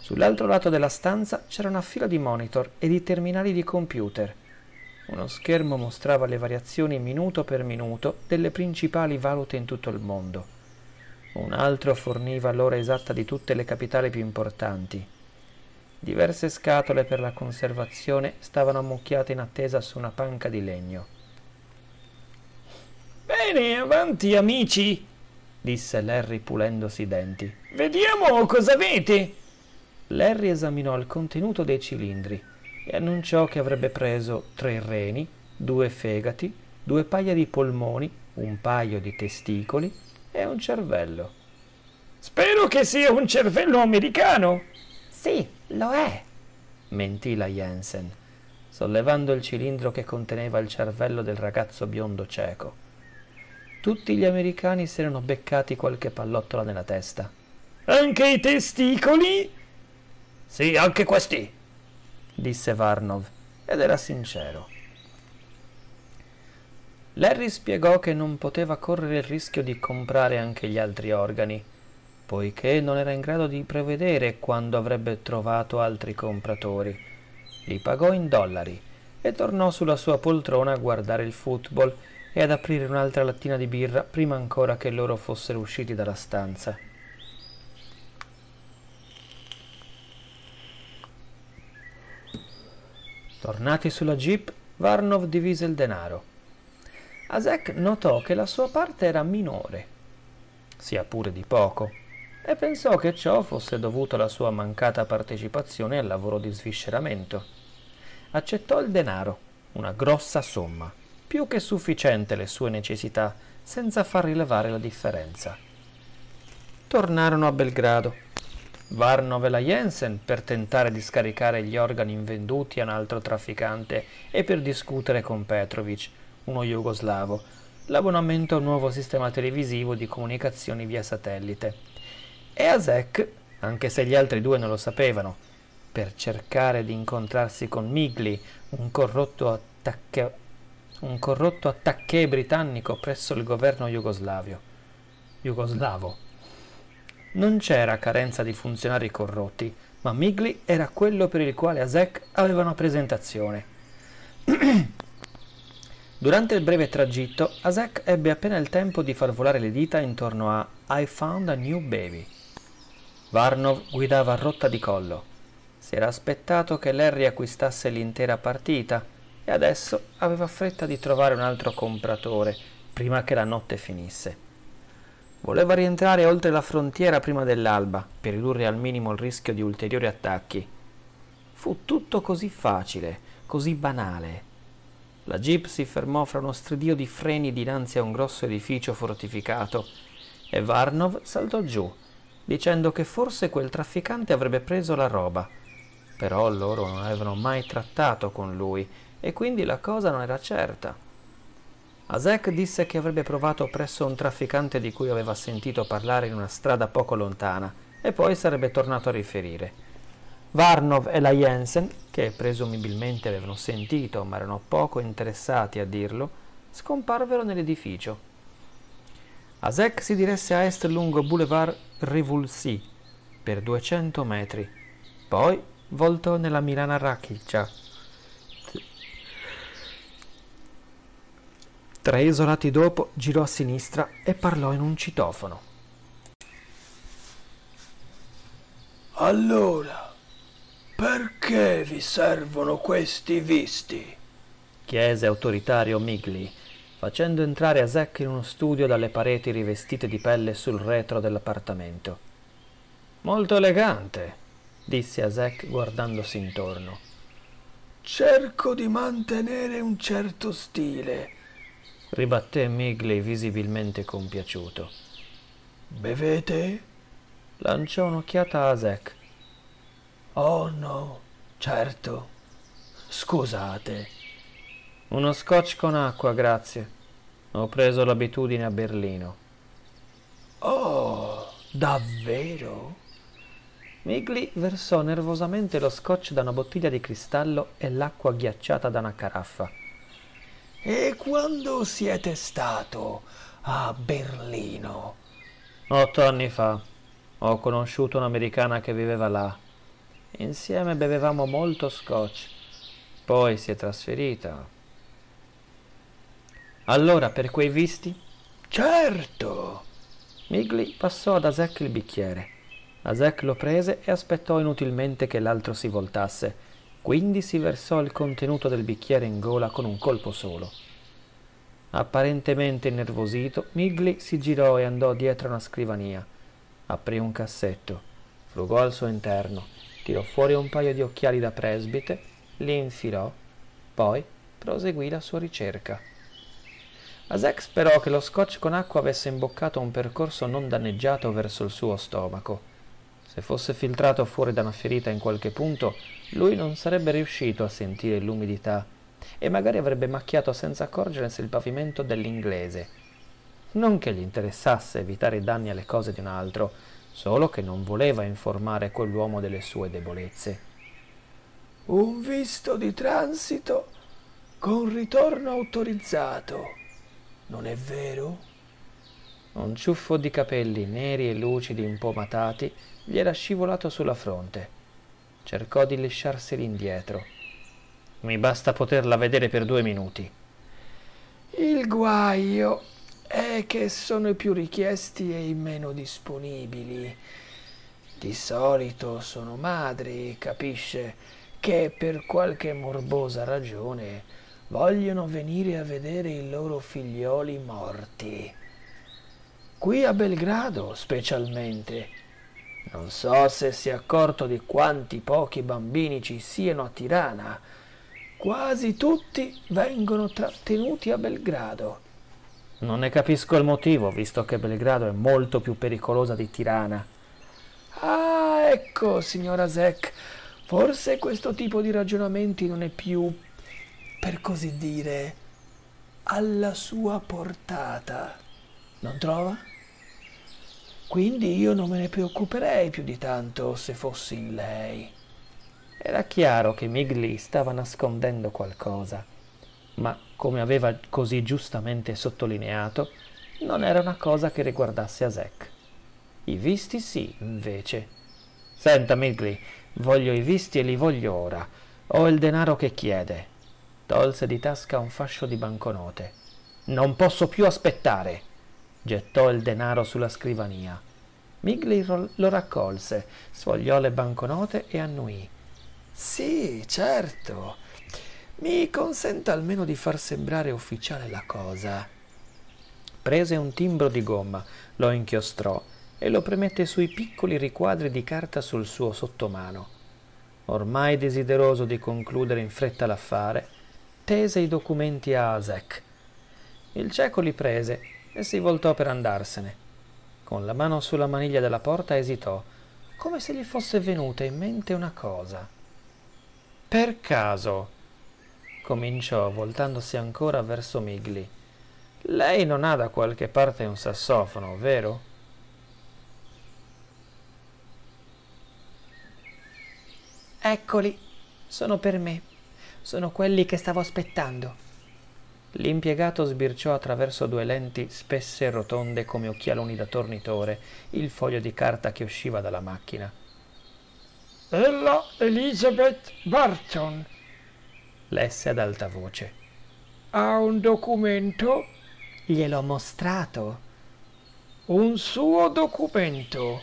Sull'altro lato della stanza c'era una fila di monitor e di terminali di computer. Uno schermo mostrava le variazioni minuto per minuto delle principali valute in tutto il mondo. Un altro forniva l'ora esatta di tutte le capitali più importanti. Diverse scatole per la conservazione stavano ammucchiate in attesa su una panca di legno. Bene, avanti amici, disse Larry pulendosi i denti. Vediamo cosa avete. Larry esaminò il contenuto dei cilindri e annunciò che avrebbe preso tre reni, due fegati, due paia di polmoni, un paio di testicoli, è un cervello. Spero che sia un cervello americano. Sì, lo è, mentì la Jensen, sollevando il cilindro che conteneva il cervello del ragazzo biondo cieco. Tutti gli americani si erano beccati qualche pallottola nella testa. Anche i testicoli? Sì, anche questi, disse Varnov, ed era sincero. Larry spiegò che non poteva correre il rischio di comprare anche gli altri organi, poiché non era in grado di prevedere quando avrebbe trovato altri compratori. Li pagò in dollari e tornò sulla sua poltrona a guardare il football e ad aprire un'altra lattina di birra prima ancora che loro fossero usciti dalla stanza. Tornati sulla jeep, Varnov divise il denaro. Asek notò che la sua parte era minore, sia pure di poco, e pensò che ciò fosse dovuto alla sua mancata partecipazione al lavoro di svisceramento. Accettò il denaro, una grossa somma, più che sufficiente alle sue necessità, senza far rilevare la differenza. Tornarono a Belgrado. Varno la Jensen per tentare di scaricare gli organi invenduti a un altro trafficante e per discutere con Petrovic, uno jugoslavo, l'abbonamento a un nuovo sistema televisivo di comunicazioni via satellite. E Azek, anche se gli altri due non lo sapevano, per cercare di incontrarsi con Migli, un corrotto attacche, un corrotto attacché britannico presso il governo jugoslavio. Jugoslavo. Non c'era carenza di funzionari corrotti, ma Migli era quello per il quale Azek aveva una presentazione. Durante il breve tragitto, Asek ebbe appena il tempo di far volare le dita intorno a I found a new baby. Varnov guidava a rotta di collo. Si era aspettato che Larry acquistasse l'intera partita e adesso aveva fretta di trovare un altro compratore prima che la notte finisse. Voleva rientrare oltre la frontiera prima dell'alba per ridurre al minimo il rischio di ulteriori attacchi. Fu tutto così facile, così banale, la jeep si fermò fra uno stridio di freni dinanzi a un grosso edificio fortificato e Varnov saltò giù, dicendo che forse quel trafficante avrebbe preso la roba. Però loro non avevano mai trattato con lui e quindi la cosa non era certa. Azek disse che avrebbe provato presso un trafficante di cui aveva sentito parlare in una strada poco lontana e poi sarebbe tornato a riferire. Varnov e la Jensen, che presumibilmente avevano sentito ma erano poco interessati a dirlo, scomparvero nell'edificio. Azek si diresse a est lungo Boulevard Rivulsi per 200 metri, poi voltò nella Milana Rakicia. Tre isolati dopo girò a sinistra e parlò in un citofono. Allora, perché vi servono questi visti? chiese autoritario Migli, facendo entrare Azek in uno studio dalle pareti rivestite di pelle sul retro dell'appartamento. Molto elegante, disse Azek guardandosi intorno. Cerco di mantenere un certo stile, ribatté Migli visibilmente compiaciuto. Bevete? Lanciò un'occhiata a Azek, Oh no, certo. Scusate. Uno scotch con acqua, grazie. Ho preso l'abitudine a Berlino. Oh, davvero? Migli versò nervosamente lo scotch da una bottiglia di cristallo e l'acqua ghiacciata da una caraffa. E quando siete stato a Berlino? Otto anni fa. Ho conosciuto un'americana che viveva là Insieme bevevamo molto scotch. Poi si è trasferita. Allora, per quei visti? Certo! Migli passò ad Azek il bicchiere. Azek lo prese e aspettò inutilmente che l'altro si voltasse, quindi si versò il contenuto del bicchiere in gola con un colpo solo. Apparentemente innervosito, Migli si girò e andò dietro una scrivania. Aprì un cassetto, frugò al suo interno tirò fuori un paio di occhiali da presbite, li infilò, poi proseguì la sua ricerca. Asek sperò che lo scotch con acqua avesse imboccato un percorso non danneggiato verso il suo stomaco. Se fosse filtrato fuori da una ferita in qualche punto, lui non sarebbe riuscito a sentire l'umidità e magari avrebbe macchiato senza accorgersi il pavimento dell'inglese. Non che gli interessasse evitare i danni alle cose di un altro, solo che non voleva informare quell'uomo delle sue debolezze. Un visto di transito con ritorno autorizzato, non è vero? Un ciuffo di capelli neri e lucidi impomatati gli era scivolato sulla fronte. Cercò di lisciarseli indietro. Mi basta poterla vedere per due minuti. Il guaio è che sono i più richiesti e i meno disponibili. Di solito sono madri, capisce, che per qualche morbosa ragione vogliono venire a vedere i loro figlioli morti. Qui a Belgrado specialmente. Non so se si è accorto di quanti pochi bambini ci siano a Tirana. Quasi tutti vengono trattenuti a Belgrado non ne capisco il motivo, visto che Belgrado è molto più pericolosa di Tirana. Ah, ecco, signora Zek, forse questo tipo di ragionamenti non è più, per così dire, alla sua portata. Non trova? Quindi io non me ne preoccuperei più di tanto se fossi in lei. Era chiaro che Migli stava nascondendo qualcosa ma come aveva così giustamente sottolineato, non era una cosa che riguardasse Azek. I visti sì, invece. Senta, Migli, voglio i visti e li voglio ora. Ho il denaro che chiede. Tolse di tasca un fascio di banconote. Non posso più aspettare. Gettò il denaro sulla scrivania. Migley lo raccolse, sfogliò le banconote e annuì. Sì, certo. Mi consenta almeno di far sembrare ufficiale la cosa. Prese un timbro di gomma, lo inchiostrò e lo premette sui piccoli riquadri di carta sul suo sottomano. Ormai desideroso di concludere in fretta l'affare, tese i documenti a Asek. Il cieco li prese e si voltò per andarsene. Con la mano sulla maniglia della porta esitò, come se gli fosse venuta in mente una cosa. Per caso, cominciò voltandosi ancora verso Migli. Lei non ha da qualche parte un sassofono, vero? Eccoli, sono per me. Sono quelli che stavo aspettando. L'impiegato sbirciò attraverso due lenti spesse e rotonde come occhialoni da tornitore il foglio di carta che usciva dalla macchina. Ella Elizabeth Barton, lesse ad alta voce. Ha un documento? Gliel'ho mostrato. Un suo documento.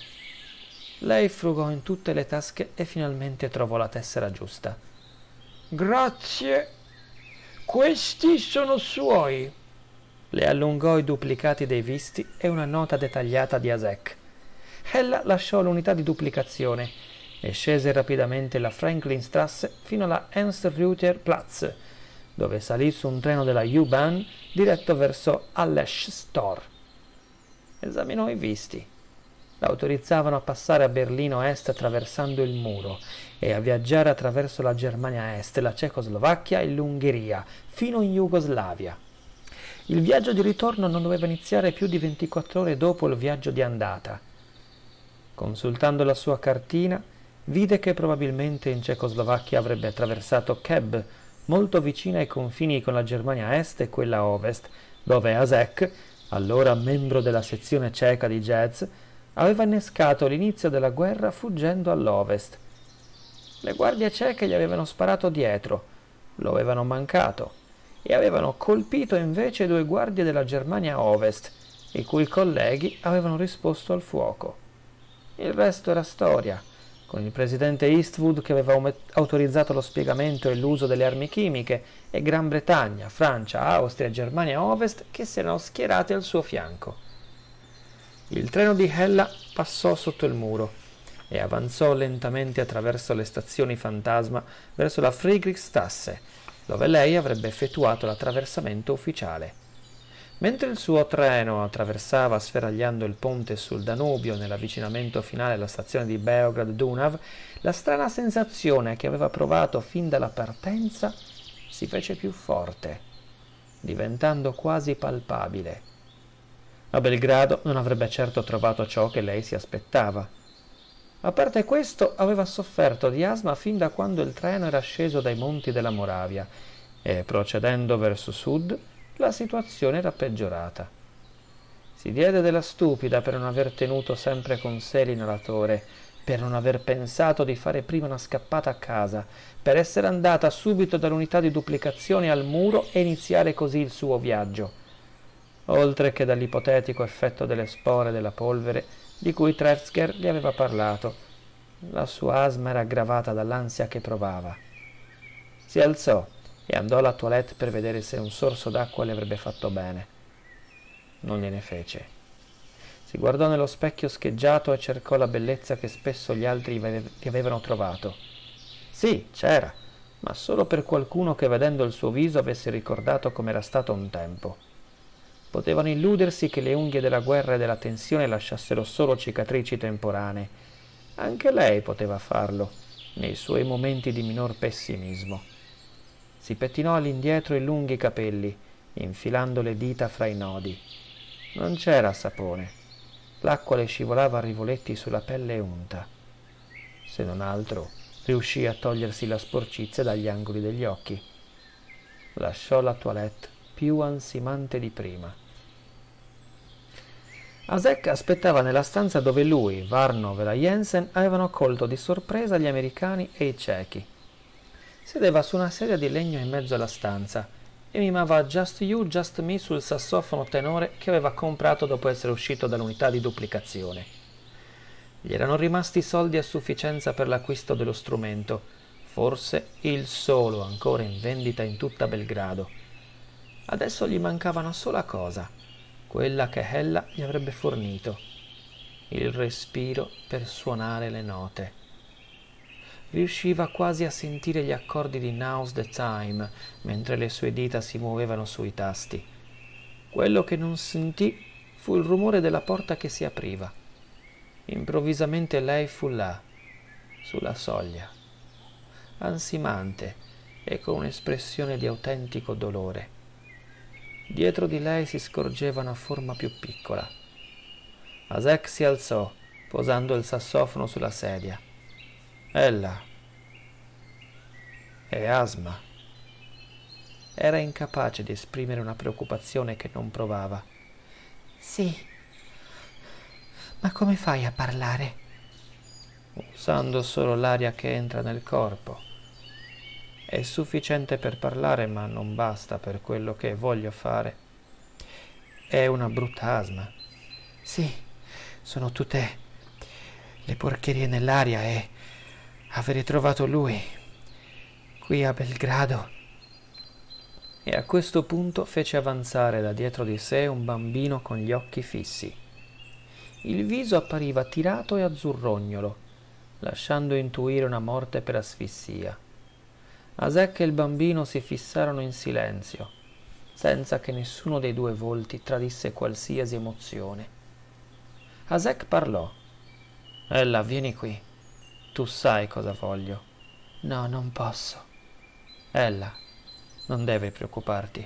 Lei frugò in tutte le tasche e finalmente trovò la tessera giusta. Grazie. Questi sono suoi. Le allungò i duplicati dei visti e una nota dettagliata di Asec. Ella lasciò l'unità di duplicazione e scese rapidamente la Franklin Strasse fino alla Ernst-Rüther Platz, dove salì su un treno della U-Bahn diretto verso Alleschstor. Esaminò i visti. L'autorizzavano a passare a Berlino Est attraversando il muro e a viaggiare attraverso la Germania Est, la Cecoslovacchia e l'Ungheria, fino in Jugoslavia. Il viaggio di ritorno non doveva iniziare più di 24 ore dopo il viaggio di andata. Consultando la sua cartina, vide che probabilmente in Cecoslovacchia avrebbe attraversato Keb, molto vicina ai confini con la Germania Est e quella Ovest, dove Azek, allora membro della sezione ceca di jazz, aveva innescato l'inizio della guerra fuggendo all'Ovest. Le guardie ceche gli avevano sparato dietro, lo avevano mancato, e avevano colpito invece due guardie della Germania Ovest, i cui colleghi avevano risposto al fuoco. Il resto era storia con il presidente Eastwood che aveva autorizzato lo spiegamento e l'uso delle armi chimiche e Gran Bretagna, Francia, Austria e Germania Ovest che si erano schierate al suo fianco. Il treno di Hella passò sotto il muro e avanzò lentamente attraverso le stazioni fantasma verso la Friedrichstrasse, dove lei avrebbe effettuato l'attraversamento ufficiale. Mentre il suo treno attraversava sferagliando il ponte sul Danubio nell'avvicinamento finale alla stazione di Beograd Dunav, la strana sensazione che aveva provato fin dalla partenza si fece più forte, diventando quasi palpabile. A Belgrado non avrebbe certo trovato ciò che lei si aspettava. A parte questo, aveva sofferto di asma fin da quando il treno era sceso dai monti della Moravia e, procedendo verso sud, la situazione era peggiorata. Si diede della stupida per non aver tenuto sempre con sé l'inalatore, per non aver pensato di fare prima una scappata a casa, per essere andata subito dall'unità di duplicazione al muro e iniziare così il suo viaggio oltre che dall'ipotetico effetto delle spore della polvere di cui Tretzger gli aveva parlato. La sua asma era aggravata dall'ansia che provava. Si alzò, e andò alla toilette per vedere se un sorso d'acqua le avrebbe fatto bene. Non gliene fece. Si guardò nello specchio scheggiato e cercò la bellezza che spesso gli altri gli avevano trovato. Sì, c'era, ma solo per qualcuno che vedendo il suo viso avesse ricordato com'era stato un tempo. Potevano illudersi che le unghie della guerra e della tensione lasciassero solo cicatrici temporanee. Anche lei poteva farlo, nei suoi momenti di minor pessimismo si pettinò all'indietro i lunghi capelli, infilando le dita fra i nodi. Non c'era sapone. L'acqua le scivolava a rivoletti sulla pelle unta. Se non altro, riuscì a togliersi la sporcizia dagli angoli degli occhi. Lasciò la toilette più ansimante di prima. Asek aspettava nella stanza dove lui, Varnov e la Jensen avevano colto di sorpresa gli americani e i ciechi. Sedeva su una sedia di legno in mezzo alla stanza e mimava Just You, Just Me sul sassofono tenore che aveva comprato dopo essere uscito dall'unità di duplicazione. Gli erano rimasti soldi a sufficienza per l'acquisto dello strumento, forse il solo ancora in vendita in tutta Belgrado. Adesso gli mancava una sola cosa, quella che Hella gli avrebbe fornito, il respiro per suonare le note riusciva quasi a sentire gli accordi di Now's the Time mentre le sue dita si muovevano sui tasti. Quello che non sentì fu il rumore della porta che si apriva. Improvvisamente lei fu là, sulla soglia, ansimante e con un'espressione di autentico dolore. Dietro di lei si scorgeva una forma più piccola. Asek si alzò, posando il sassofono sulla sedia. Ella e asma. Era incapace di esprimere una preoccupazione che non provava. Sì, ma come fai a parlare? Usando solo l'aria che entra nel corpo. È sufficiente per parlare, ma non basta per quello che voglio fare. È una brutta asma. Sì, sono tutte le porcherie nell'aria e Avrei trovato lui qui a Belgrado. E a questo punto fece avanzare da dietro di sé un bambino con gli occhi fissi. Il viso appariva tirato e azzurrognolo, lasciando intuire una morte per asfissia. Asek e il bambino si fissarono in silenzio, senza che nessuno dei due volti tradisse qualsiasi emozione. Asek parlò. Ella, vieni qui. Tu sai cosa voglio. No, non posso. Ella, non deve preoccuparti.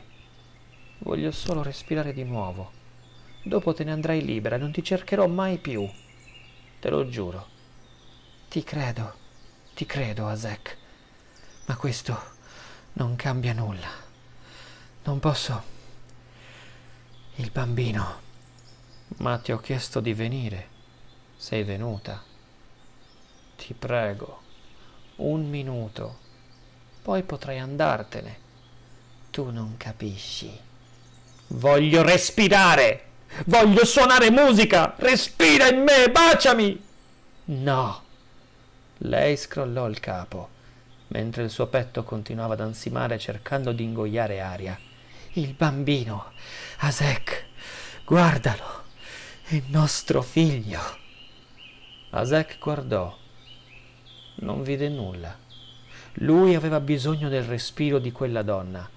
Voglio solo respirare di nuovo. Dopo te ne andrai libera e non ti cercherò mai più. Te lo giuro. Ti credo, ti credo, Azek. Ma questo non cambia nulla. Non posso... Il bambino. Ma ti ho chiesto di venire. Sei venuta. Ti prego, un minuto, poi potrai andartene. Tu non capisci. Voglio respirare! Voglio suonare musica! Respira in me, baciami! No! Lei scrollò il capo, mentre il suo petto continuava ad ansimare cercando di ingoiare aria. Il bambino, Asek, guardalo, È nostro figlio. Asek guardò non vide nulla. Lui aveva bisogno del respiro di quella donna.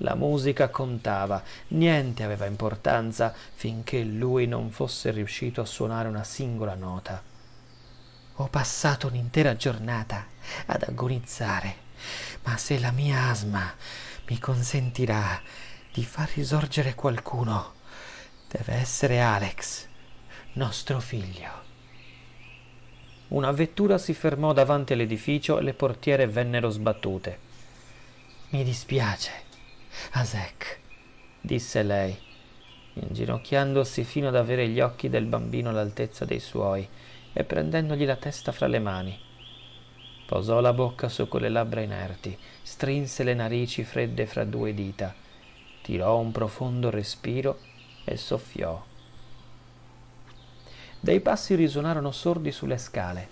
La musica contava, niente aveva importanza finché lui non fosse riuscito a suonare una singola nota. Ho passato un'intera giornata ad agonizzare, ma se la mia asma mi consentirà di far risorgere qualcuno, deve essere Alex, nostro figlio. Una vettura si fermò davanti all'edificio e le portiere vennero sbattute. Mi dispiace, Asek, disse lei, inginocchiandosi fino ad avere gli occhi del bambino all'altezza dei suoi e prendendogli la testa fra le mani. Posò la bocca su quelle labbra inerti, strinse le narici fredde fra due dita, tirò un profondo respiro e soffiò. Dei passi risuonarono sordi sulle scale.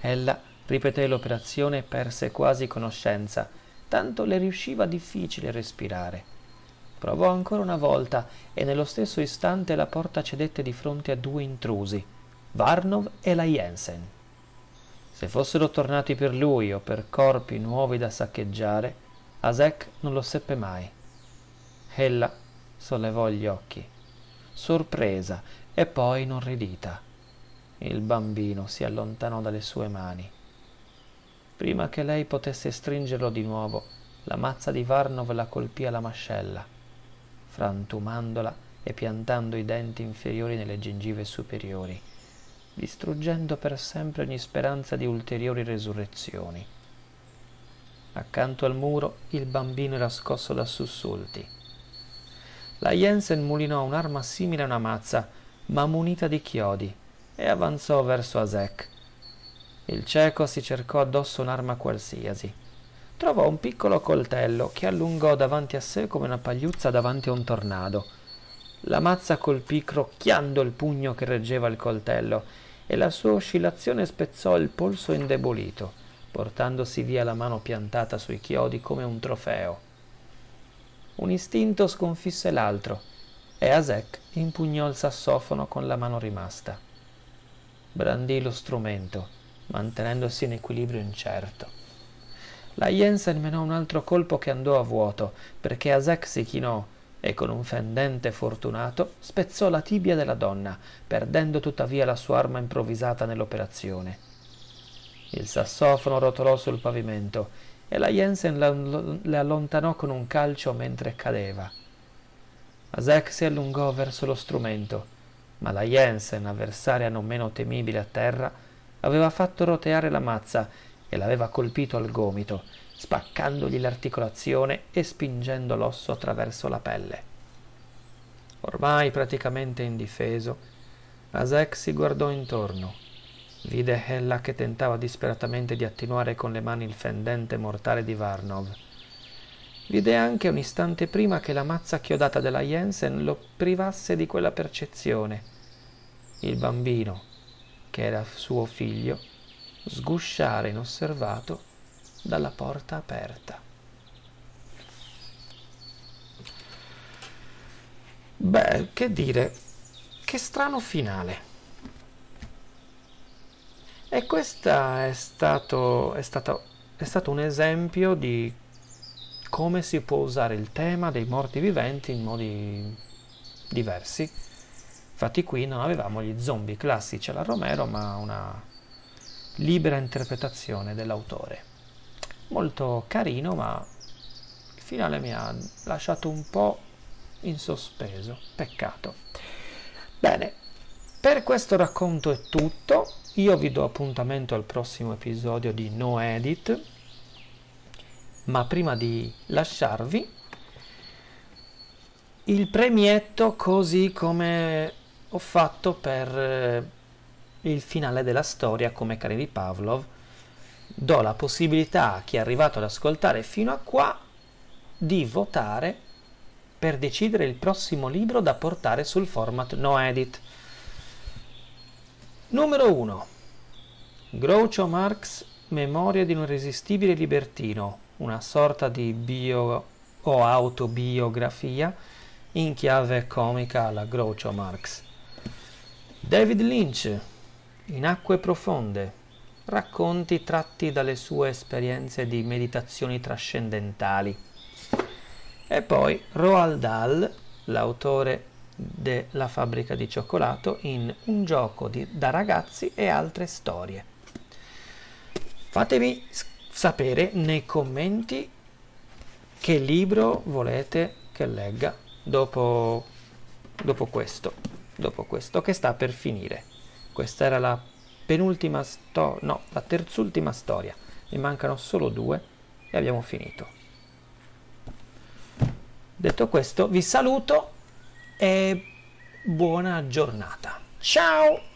Ella ripeté l'operazione e perse quasi conoscenza, tanto le riusciva difficile respirare. Provò ancora una volta e nello stesso istante la porta cedette di fronte a due intrusi, Varnov e la Jensen. Se fossero tornati per lui o per corpi nuovi da saccheggiare, Asek non lo seppe mai. Ella sollevò gli occhi, sorpresa, e poi inorridita. Il bambino si allontanò dalle sue mani. Prima che lei potesse stringerlo di nuovo, la mazza di Varnov la colpì alla mascella, frantumandola e piantando i denti inferiori nelle gengive superiori, distruggendo per sempre ogni speranza di ulteriori resurrezioni. Accanto al muro il bambino era scosso da sussulti. La Jensen mulinò un'arma simile a una mazza, ma munita di chiodi, e avanzò verso Asek. Il cieco si cercò addosso un'arma qualsiasi. Trovò un piccolo coltello che allungò davanti a sé come una pagliuzza davanti a un tornado. La mazza colpì crocchiando il pugno che reggeva il coltello e la sua oscillazione spezzò il polso indebolito, portandosi via la mano piantata sui chiodi come un trofeo. Un istinto sconfisse l'altro e Asek impugnò il sassofono con la mano rimasta. Brandì lo strumento, mantenendosi in equilibrio incerto. La Jensen menò un altro colpo che andò a vuoto, perché Asek si chinò e con un fendente fortunato spezzò la tibia della donna, perdendo tuttavia la sua arma improvvisata nell'operazione. Il sassofono rotolò sul pavimento e la Jensen la, la allontanò con un calcio mentre cadeva. Azek si allungò verso lo strumento, ma la Jensen, avversaria non meno temibile a terra, aveva fatto roteare la mazza e l'aveva colpito al gomito, spaccandogli l'articolazione e spingendo l'osso attraverso la pelle. Ormai praticamente indifeso, Azek si guardò intorno. Vide Hella che tentava disperatamente di attenuare con le mani il fendente mortale di Varnov L'idea anche un istante prima che la mazza chiodata della Jensen lo privasse di quella percezione. Il bambino, che era suo figlio, sgusciare inosservato dalla porta aperta. Beh, che dire, che strano finale. E questo è stato, è stato, è stato un esempio di come si può usare il tema dei morti viventi in modi diversi. Infatti qui non avevamo gli zombie classici alla Romero, ma una libera interpretazione dell'autore. Molto carino, ma il finale mi ha lasciato un po' in sospeso. Peccato. Bene, per questo racconto è tutto. Io vi do appuntamento al prossimo episodio di No Edit ma prima di lasciarvi il premietto così come ho fatto per eh, il finale della storia come cari di Pavlov do la possibilità a chi è arrivato ad ascoltare fino a qua di votare per decidere il prossimo libro da portare sul format no edit numero 1 Groucho Marx Memoria di un irresistibile libertino una sorta di bio o autobiografia in chiave comica alla Groucho Marx. David Lynch, in acque profonde, racconti tratti dalle sue esperienze di meditazioni trascendentali. E poi Roald Dahl, l'autore della fabbrica di cioccolato, in Un gioco di, da ragazzi e altre storie. Fatemi scrivere sapere nei commenti che libro volete che legga dopo, dopo questo, dopo questo che sta per finire. Questa era la penultima storia, no, la terzultima storia. Ne mancano solo due e abbiamo finito. Detto questo, vi saluto e buona giornata. Ciao!